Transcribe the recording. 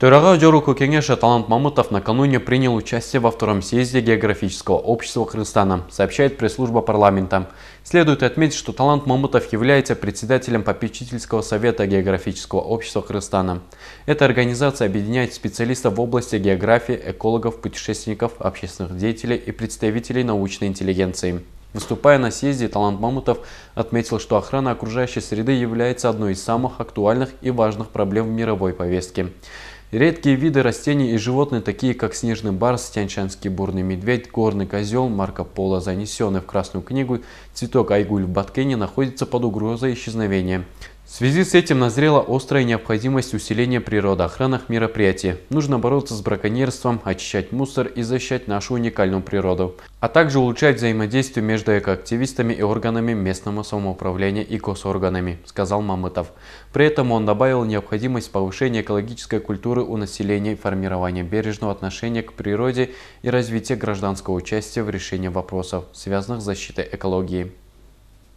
Төраға Джоруку Кенеша Талант Мамутов накануне принял участие во втором съезде географического общества Кыргызстана, сообщает пресс-служба парламента. Следует отметить, что Талант Мамутов является председателем попечительского совета географического общества Кыргызстана. Эта организация объединяет специалистов в области географии, экологов, путешественников, общественных деятелей и представителей научной интеллигенции. Выступая на съезде, Талант Мамутов отметил, что охрана окружающей среды является одной из самых актуальных и важных проблем в мировой повестке. Редкие виды растений и животных, такие как снежный барс, тяньшанский бурный медведь, горный козел, Марко Поло, занесенный в Красную книгу, цветок айгуль в Баткене, находится под угрозой исчезновения. В связи с этим назрела острая необходимость усиления природоохранных мероприятий. Нужно бороться с браконьерством, очищать мусор и защищать нашу уникальную природу, а также улучшать взаимодействие между экоактивистами и органами местного самоуправления и госорганами, сказал Мамытов. При этом он добавил необходимость повышения экологической культуры у населения, формирования бережного отношения к природе и развития гражданского участия в решении вопросов, связанных с защитой экологии.